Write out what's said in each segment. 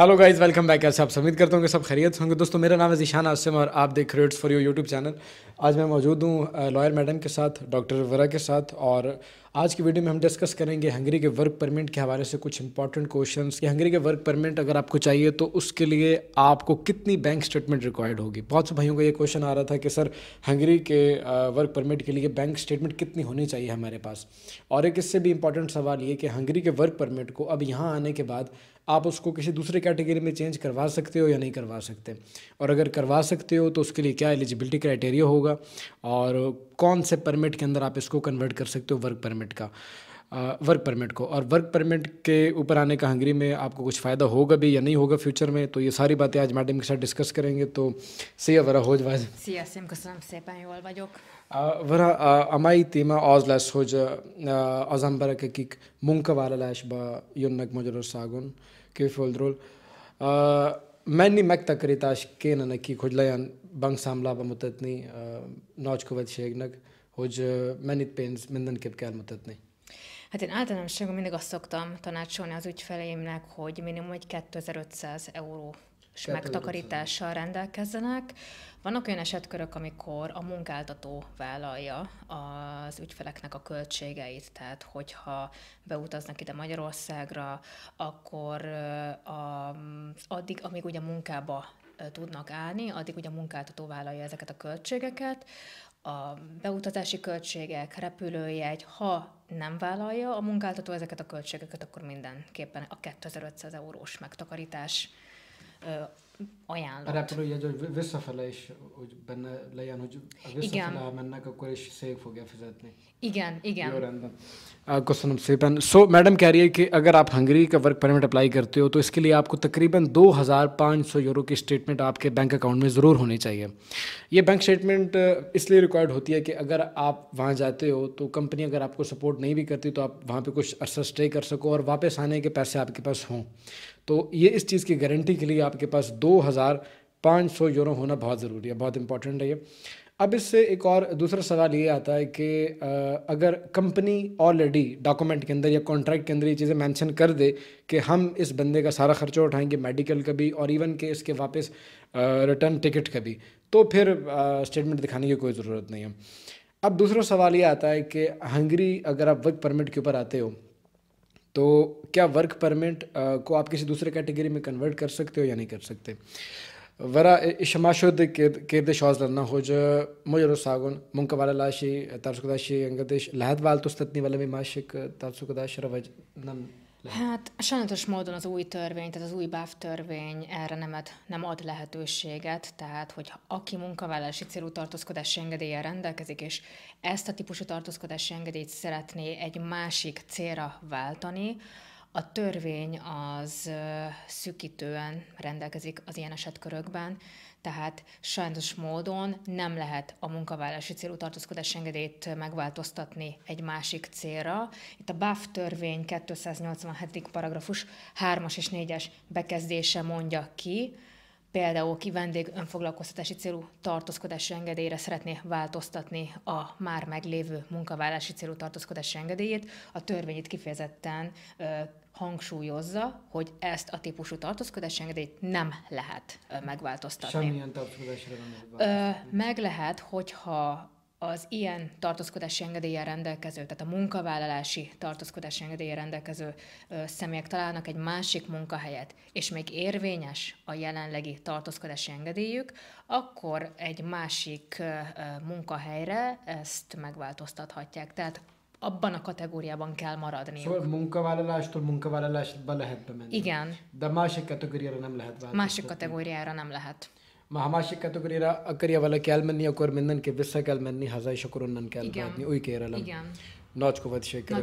Hello guys welcome back कैसे आप उम्मीद करता हूँ कि सब खरीद होंगे दोस्तों मेरा नाम है ईशान आसम और आप देख रहे फॉर योर यूट्यूब चैनल आज मैं मौजूद हूँ लॉयर मैडम के साथ डॉक्टर वरा के साथ और आज की वीडियो में हम डिस्कस करेंगे हंगरी के वर्क परमिट के हवाले से कुछ इंपॉर्टेंट क्वेश्चंस कि हंगरी के वर्क परमिट अगर आपको चाहिए तो उसके लिए आपको कितनी बैंक स्टेटमेंट रिक्वायर्ड होगी बहुत से भाइयों का ये क्वेश्चन आ रहा था कि सर हंगरी के वर्क परमिट के लिए बैंक स्टेटमेंट कितनी होनी चाहिए हमारे पास और एक इससे भी इंपॉर्टेंट सवाल ये कि हंगरी के वर्क परमिट को अब यहाँ आने के बाद आप उसको किसी दूसरे कैटेगरी में चेंज करवा सकते हो या नहीं करवा सकते और अगर करवा सकते हो तो उसके लिए क्या एलिजिबिलिटी क्राइटेरिया होगा और कौन से परमिट के अंदर आप इसको कन्वर्ट कर सकते हो वर्क परमिट का वर्क परमिट को और वर्क परमिट के ऊपर आने का हंगरी में आपको कुछ फ़ायदा होगा भी या नहीं होगा फ्यूचर में तो ये सारी बातें आज मैडम के साथ डिस्कस करेंगे तो सिया वरा हो जवाज वरा अमाई तीमा औज लैस हो जजम बरा के किक मुंक वाला लैश बा युनक मुजर सागुन के फोल्द रोल मैनी मैक तक ताश के न की खुजला bankszámlába mutatni, nagy követségnek, hogy mennyit pénz mindenképp kell mutatni. Hát én általánosságban mindig azt szoktam tanácsolni az ügyfeleimnek, hogy minimum egy 2500 euró és megtakarítással rendelkezzenek. Vannak olyan esetkörök, amikor a munkáltató vállalja az ügyfeleknek a költségeit, tehát hogyha beutaznak ide Magyarországra, akkor a, addig, amíg ugye munkába tudnak állni, addig ugye a munkáltató vállalja ezeket a költségeket, a beutazási költségek, repülőjegy, ha nem vállalja a munkáltató ezeket a költségeket, akkor mindenképpen a 2500 eurós megtakarítás olyan. A repülő jegy, hogy visszafele is, hogy benne legyen, hogy visszafele, igen. mennek, akkor is szép fogja fizetni. Igen, igen. Jó rendben. Köszönöm szépen. So, madam कह रही है कि अगर आप Hungary का work permit apply करते हो तो इसके लिए आपको तकरीबन 2500 यूरो की स्टेटमेंट आपके बैंक अकाउंट में ज़रूर होनी चाहिए ये बैंक स्टेटमेंट इसलिए रिक्वायर्ड होती है कि अगर आप वहाँ जाते हो तो कंपनी अगर आपको सपोर्ट नहीं भी करती तो आप वहाँ पर कुछ अर्सा स्टे कर सको और वापस आने के पैसे आपके पास हों तो ये इस चीज़ की गारंटी के लिए आपके पास दो दो हज़ार पाँच सौ यूरो होना बहुत ज़रूरी है बहुत इंपॉर्टेंट है ये अब इससे एक और दूसरा सवाल ये आता है कि अगर कंपनी ऑलरेडी डॉक्यूमेंट के अंदर या कॉन्ट्रैक्ट के अंदर ये चीज़ें मेंशन कर दे कि हम इस बंदे का सारा खर्चा उठाएंगे मेडिकल का भी और इवन के इसके वापस रिटर्न टिकट का भी तो फिर स्टेटमेंट दिखाने की कोई ज़रूरत नहीं है अब दूसरा सवाल ये आता है कि हंगरी अगर आप वर्क परमिट के ऊपर आते हो तो क्या वर्क परमिट को आप किसी दूसरे कैटेगरी में कन्वर्ट कर सकते हो या नहीं कर सकते वरा शमाशुद के दे शौज लन्ना हो जो मुजर सागुन मुंक वाला लाशी तरसुकदाशी अंगदेश लहद वाल तो स्तनी वाला माशिक तरसुकदाश lehet? Hát sajnos módon az új törvény, tehát az új BAF törvény erre nem ad, nem ad lehetőséget, tehát hogy aki munkavállalási célú tartózkodási engedéllyel rendelkezik, és ezt a típusú tartózkodási engedélyt szeretné egy másik célra váltani, a törvény az szükítően rendelkezik az ilyen esetkörökben, tehát sajnos módon nem lehet a munkavállalási célú tartózkodás engedélyt megváltoztatni egy másik célra. Itt a BAF törvény 287. paragrafus 3-as és 4-es bekezdése mondja ki, például vendég önfoglalkoztatási célú tartózkodási engedélyre szeretné változtatni a már meglévő munkavállási célú tartózkodási engedélyét, a törvényt kifejezetten ö, hangsúlyozza, hogy ezt a típusú tartózkodási engedélyt nem lehet ö, megváltoztatni. Semmilyen tartózkodásra nem lehet meg lehet, hogyha az ilyen tartózkodási engedélye rendelkező, tehát a munkavállalási tartózkodási engedélye rendelkező ö, személyek találnak egy másik munkahelyet, és még érvényes a jelenlegi tartózkodási engedélyük, akkor egy másik ö, munkahelyre ezt megváltoztathatják. Tehát abban a kategóriában kell maradni. Szóval munkavállalástól munkavállalásba lehet bemenni. Igen. De másik kategóriára nem lehet változtatni. Másik kategóriára nem lehet. महामाशी Ma hamasik kategorira akarja valaki akkor mindenki vissza kell menni haza, és akkor onnan kell Igen. látni. Új को Igen. नाचकोवत्शे के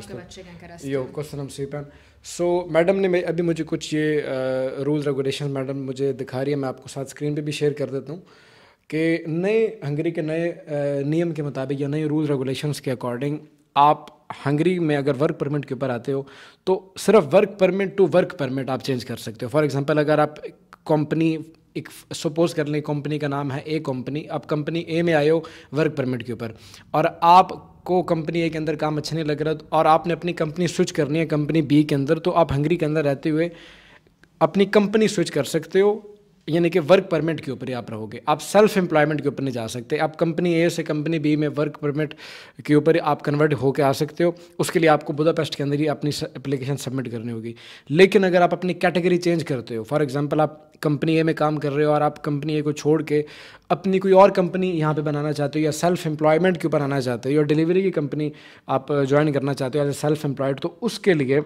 यो question हम सीपन सो madam ने अभी मुझे कुछ ये rule regulation madam मुझे दिखा रही है मैं आपको साथ स्क्रीन पे भी शेयर कर देता हूँ कि नए हंगरी के नए नियम के मुताबिक या नए रूल रेगुलेशंस के अकॉर्डिंग आप हंगरी में अगर वर्क परमिट के ऊपर आते हो तो सिर्फ work permit to work permit आप चेंज कर सकते हो फॉर एग्जांपल अगर आप कंपनी एक सपोज कर लें कंपनी का नाम है ए कंपनी आप कंपनी ए में आए हो वर्क परमिट के ऊपर और आप को कंपनी ए के अंदर काम अच्छा नहीं लग रहा तो और आपने अपनी कंपनी स्विच करनी है कंपनी बी के अंदर तो आप हंगरी के अंदर रहते हुए अपनी कंपनी स्विच कर सकते हो यानी कि वर्क परमिट के ऊपर ही आप रहोगे आप सेल्फ एम्प्लॉयमेंट के ऊपर नहीं जा सकते आप कंपनी ए से कंपनी बी में वर्क परमिट के ऊपर आप कन्वर्ट होकर आ सकते हो उसके लिए आपको बुधापेस्ट के अंदर ही अपनी एप्लीकेशन सबमिट करनी होगी लेकिन अगर आप अपनी कैटेगरी चेंज करते हो फॉर एग्जाम्पल आप कंपनी ए में काम कर रहे हो और आप कंपनी ए को छोड़ के अपनी कोई और कंपनी यहाँ पे बनाना चाहते हो या सेल्फ एम्प्लॉयमेंट के ऊपर आना चाहते हो या डिलीवरी की कंपनी आप ज्वाइन करना चाहते हो एज ए सेल्फ एम्प्लॉयड तो उसके लिए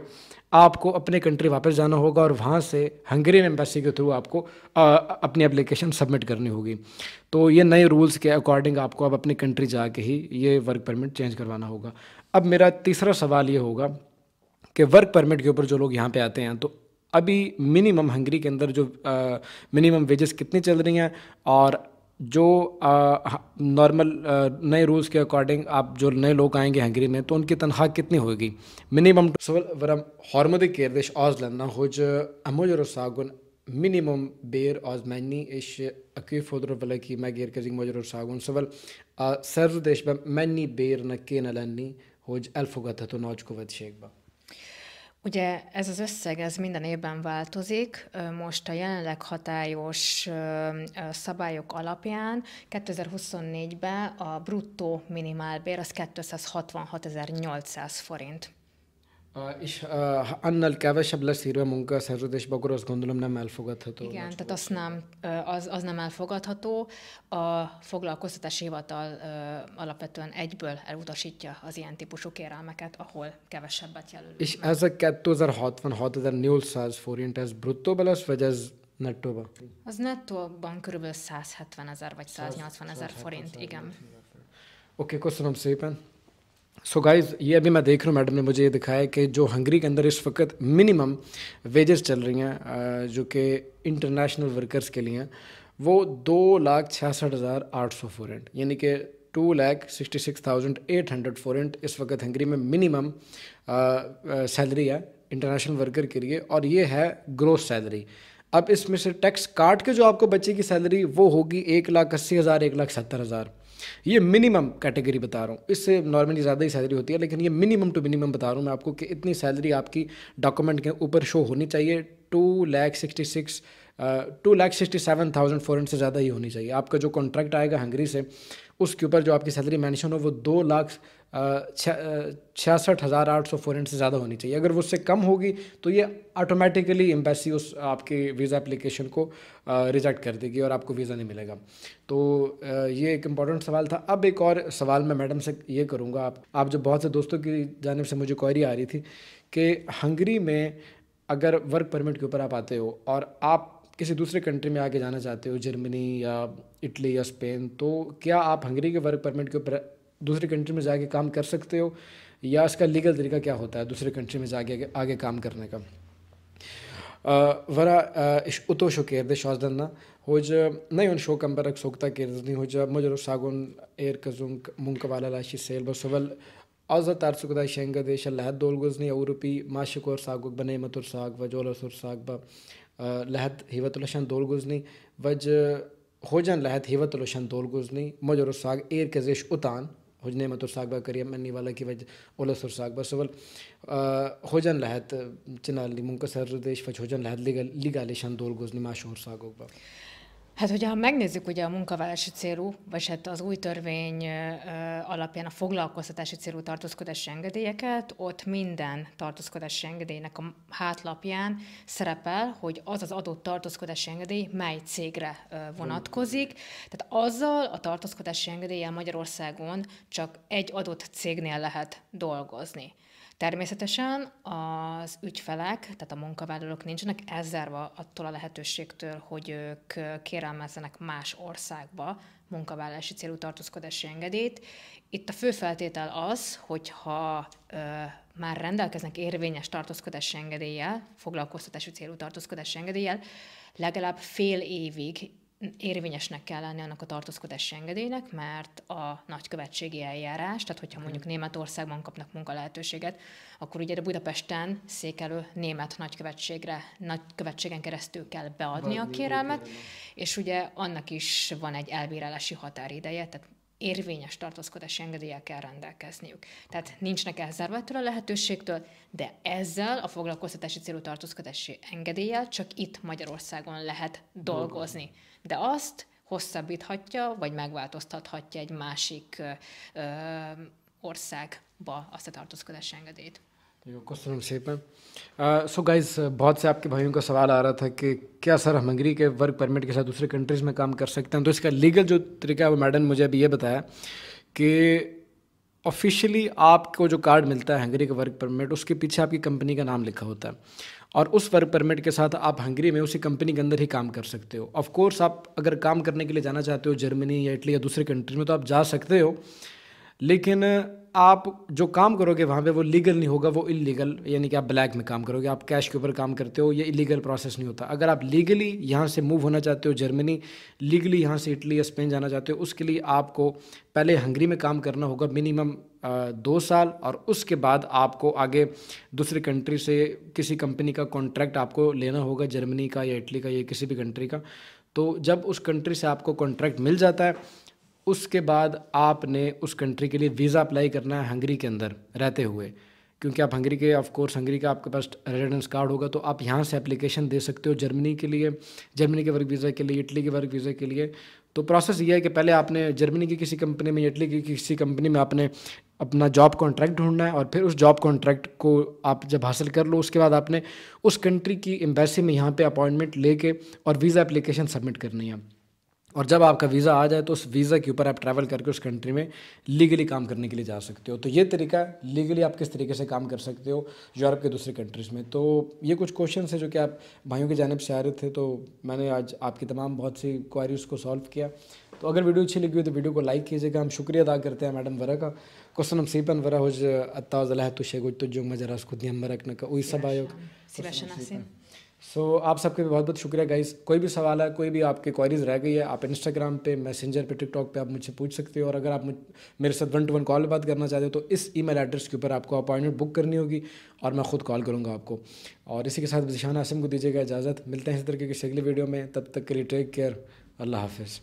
आपको अपने कंट्री वापस जाना होगा और वहाँ से हंगेरियन एम्बेसी के थ्रू आपको आ, अपनी एप्लीकेशन सबमिट करनी होगी तो ये नए रूल्स के अकॉर्डिंग आपको अब अपनी कंट्री जाके ही ये वर्क परमिट चेंज करवाना होगा अब मेरा तीसरा सवाल ये होगा कि वर्क परमिट के ऊपर जो लोग यहाँ पे आते हैं तो अभी मिनिमम हंगरी के अंदर जो मिनिमम वेजेस कितनी चल रही हैं और जो नॉर्मल नए रूल्स के अकॉर्डिंग आप जो नए लोग आएंगे हंगरी में तो उनकी तनख्वाह कितनी होगी मिनिमम सवल वरम हॉर्मद केर दिश ऑज लन्ना होज अमोज रसागुन मिनिमम बेर ऑज मैनी इश अकी फोदर वल की मै गेर कजिंग मोज रसागुन सवल सर्व देश मैनी बेर न के न लन्नी होज अल्फ गथ तो नौज को वत बा Ugye ez az összeg, ez minden évben változik. Most a jelenleg hatályos szabályok alapján 2024-ben a bruttó minimálbér az 266.800 forint. Uh, és uh, annál kevesebb lesz írva munkaszerződés, akkor gondolom nem elfogadható. Igen, tehát az nem, uh, az, az nem elfogadható. A foglalkoztatási hivatal alapvetően egyből elutasítja az ilyen típusú kérelmeket, ahol kevesebbet jelöl. És meg. ez a 2066.800 forint, ez bruttóba lesz, vagy ez nettóba? Az nettóban körülbelül 170 ezer vagy 180 ezer forint, igen. Oké, okay, köszönöm szépen. So so guys ये अभी मैं देख रहा हूँ madam ने मुझे ये दिखाया कि जो हंगरी के अंदर इस वक्त मिनिमम वेजेस चल रही हैं जो कि इंटरनेशनल वर्कर्स के लिए हैं वो दो लाख छियासठ हज़ार आठ सौ फोरेंट यानी कि two lakh sixty six thousand eight hundred forint इस वक्त हंगरी में मिनिमम सैलरी है इंटरनेशनल वर्कर के लिए और ये है ग्रोथ सैलरी अब इसमें से टैक्स काट के जो आपको बच्चे की सैलरी वो होगी एक लाख अस्सी हज़ार एक लाख सत्तर हज़ार ये मिनिमम कैटेगरी बता रहा हूँ इससे नॉर्मली ज़्यादा ही सैलरी होती है लेकिन ये मिनिमम टू मिनिमम बता रहा हूँ मैं आपको कि इतनी सैलरी आपकी डॉक्यूमेंट के ऊपर शो होनी चाहिए two lakh sixty six two lakh sixty seven thousand four से ज़्यादा ही होनी चाहिए आपका जो कॉन्ट्रैक्ट आएगा हंगरी से उसके ऊपर जो आपकी सैलरी मैंशन हो वो दो लाख छियासठ हज़ार आठ सौ फॉरन से ज़्यादा होनी चाहिए अगर वो उससे कम होगी तो ये ऑटोमेटिकली एम्बेसी उस आपके वीज़ा एप्लीकेशन को रिजेक्ट कर देगी और आपको वीज़ा नहीं मिलेगा तो ये एक इम्पॉर्टेंट सवाल था अब एक और सवाल मैं मैडम से ये करूँगा आप आप जो बहुत से दोस्तों की जानब से मुझे क्वारी आ रही थी कि हंगरी में अगर वर्क परमिट के ऊपर आप आते हो और आप किसी दूसरे कंट्री में आके जाना चाहते हो जर्मनी या इटली या स्पेन तो क्या आप हंगरी के वर्क परमिट के ऊपर दूसरी कंट्री में जाके काम कर सकते हो या इसका लीगल तरीका क्या होता है दूसरे कंट्री में जाके आगे काम करने का आ, वरा उतो शो केर दे शौस दन्ना हो ज नहीं उन शो कम पर सोखता केर दी हो जा मजरो सागुन एर कजुंग मुंक वाला लाशी सेल बस सवल औजा तार सुखदा शेंग दे शलहद दोलगुजनी अवरूपी माशिक और सागुक बने मतुर साग व जोला सुर साग ब लहत हिवत लशन दोलगुजनी वज हो जन लहत हिवत लशन दोलगुजनी मजरो साग एर कजेश उतान hogy Németországba akarja menni valaki, vagy Olaszországba. Szóval uh, hogyan lehet csinálni munkaszerződést, vagy hogyan lehet legálisan dolgozni más országokban? Hát, hogyha megnézzük ugye a munkavállalási célú, vagy hát az új törvény alapján a foglalkoztatási célú tartózkodási engedélyeket, ott minden tartózkodási engedélynek a hátlapján szerepel, hogy az az adott tartózkodási engedély mely cégre vonatkozik. Tehát azzal a tartózkodási engedéllyel Magyarországon csak egy adott cégnél lehet dolgozni. Természetesen az ügyfelek, tehát a munkavállalók nincsenek elzárva attól a lehetőségtől, hogy ők kérelmezzenek más országba munkavállalási célú tartózkodási engedélyt. Itt a fő feltétel az, hogyha ö, már rendelkeznek érvényes tartózkodási engedéllyel, foglalkoztatási célú tartózkodási engedéllyel, legalább fél évig érvényesnek kell lenni annak a tartózkodási engedélynek, mert a nagykövetségi eljárás, tehát hogyha mondjuk Németországban kapnak munkalehetőséget, akkor ugye a Budapesten székelő német nagykövetségre, nagykövetségen keresztül kell beadni a kérelmet, és ugye annak is van egy elbírálási határideje, tehát érvényes tartózkodási engedéllyel kell rendelkezniük. Tehát nincsnek elzárva ettől a lehetőségtől, de ezzel a foglalkoztatási célú tartózkodási engedéllyel csak itt Magyarországon lehet dolgozni. Dolgozni de azt hosszabbíthatja, vagy megváltoztathatja egy másik ö, országba azt a tartózkodási engedélyt. köszönöm szépen. Uh, so guys, बहुत से आपके भाइयों का सवाल आ रहा था कि क्या सर हम हंगरी के वर्क परमिट के साथ दूसरे कंट्रीज़ में काम कर सकते हैं तो इसका लीगल जो तरीका है वो मैडम मुझे अभी ये बताया कि ऑफिशियली आपको जो कार्ड मिलता है हंगरी का वर्क परमिट उसके पीछे आपकी कंपनी का नाम लिखा होता है और उस वर्क परमिट के साथ आप हंगरी में उसी कंपनी के अंदर ही काम कर सकते हो ऑफ कोर्स आप अगर काम करने के लिए जाना चाहते हो जर्मनी या इटली या दूसरे कंट्री में तो आप जा सकते हो लेकिन आप जो काम करोगे वहाँ पे वो लीगल नहीं होगा वो इलीगल यानी कि आप ब्लैक में काम करोगे आप कैश के ऊपर काम करते हो ये इलीगल प्रोसेस नहीं होता अगर आप लीगली यहाँ से मूव होना चाहते हो जर्मनी लीगली यहाँ से इटली या स्पेन जाना चाहते हो उसके लिए आपको पहले हंगरी में काम करना होगा मिनिमम दो साल और उसके बाद आपको आगे दूसरी कंट्री से किसी कंपनी का कॉन्ट्रैक्ट आपको लेना होगा जर्मनी का या इटली का या किसी भी कंट्री का तो जब उस कंट्री से आपको कॉन्ट्रैक्ट मिल जाता है उसके बाद आपने उस कंट्री के लिए वीज़ा अप्लाई करना है हंगरी के अंदर रहते हुए क्योंकि आप हंगरी के ऑफ कोर्स हंगरी का आपके पास रेजिडेंस कार्ड होगा तो आप यहाँ से एप्लीकेशन दे सकते हो जर्मनी के लिए जर्मनी के वर्क वीज़ा के लिए इटली के वर्क वीज़ा के लिए तो प्रोसेस ये है कि पहले आपने जर्मनी की किसी कंपनी में इटली की किसी कंपनी में आपने अपना जॉब कॉन्ट्रैक्ट ढूंढना है और फिर उस जॉब कॉन्ट्रैक्ट को आप जब हासिल कर लो उसके बाद आपने उस कंट्री की एम्बेसी में यहाँ पे अपॉइंटमेंट लेके और वीज़ा एप्लीकेशन सबमिट करनी है और जब आपका वीज़ा आ जाए तो उस वीज़ा के ऊपर आप ट्रैवल करके उस कंट्री में लीगली काम करने के लिए जा सकते हो तो ये तरीका लीगली आप किस तरीके से काम कर सकते हो यूरोप के दूसरे कंट्रीज़ में तो ये कुछ क्वेश्चन है जो कि आप भाइयों की जानब से आ रहे थे तो मैंने आज आपकी तमाम बहुत सी क्वारी उसको सॉल्व किया तो अगर वीडियो अच्छी लगी हुई तो वीडियो को लाइक कीजिएगा हम शुक्रिया अदा करते हैं मैडम वरा का हम सीपन वरा जो अत्ताज़ अलहतुशे गुज तो मजरा खुद हम वरक न का वही सब आयोग सो so, आप सबके बहुत बहुत शुक्रिया गाइस कोई भी सवाल है कोई भी आपकी क्वारीज रह गई है आप इंस्टाग्राम पे मैसेंजर पे टिकटॉक पे आप मुझसे पूछ सकते हो और अगर आप मेरे साथ वन टू वन कॉल बात करना चाहते हो तो इस ईमेल एड्रेस के ऊपर आपको अपॉइंटमेंट बुक करनी होगी और मैं खुद कॉल करूँगा आपको और इसी के साथ जिशान आसिम को दीजिएगा इजाज़त मिलते हैं इस तरीके किसी अगली वीडियो में तब तक के लिए टेक केयर अल्लाह हाफिज़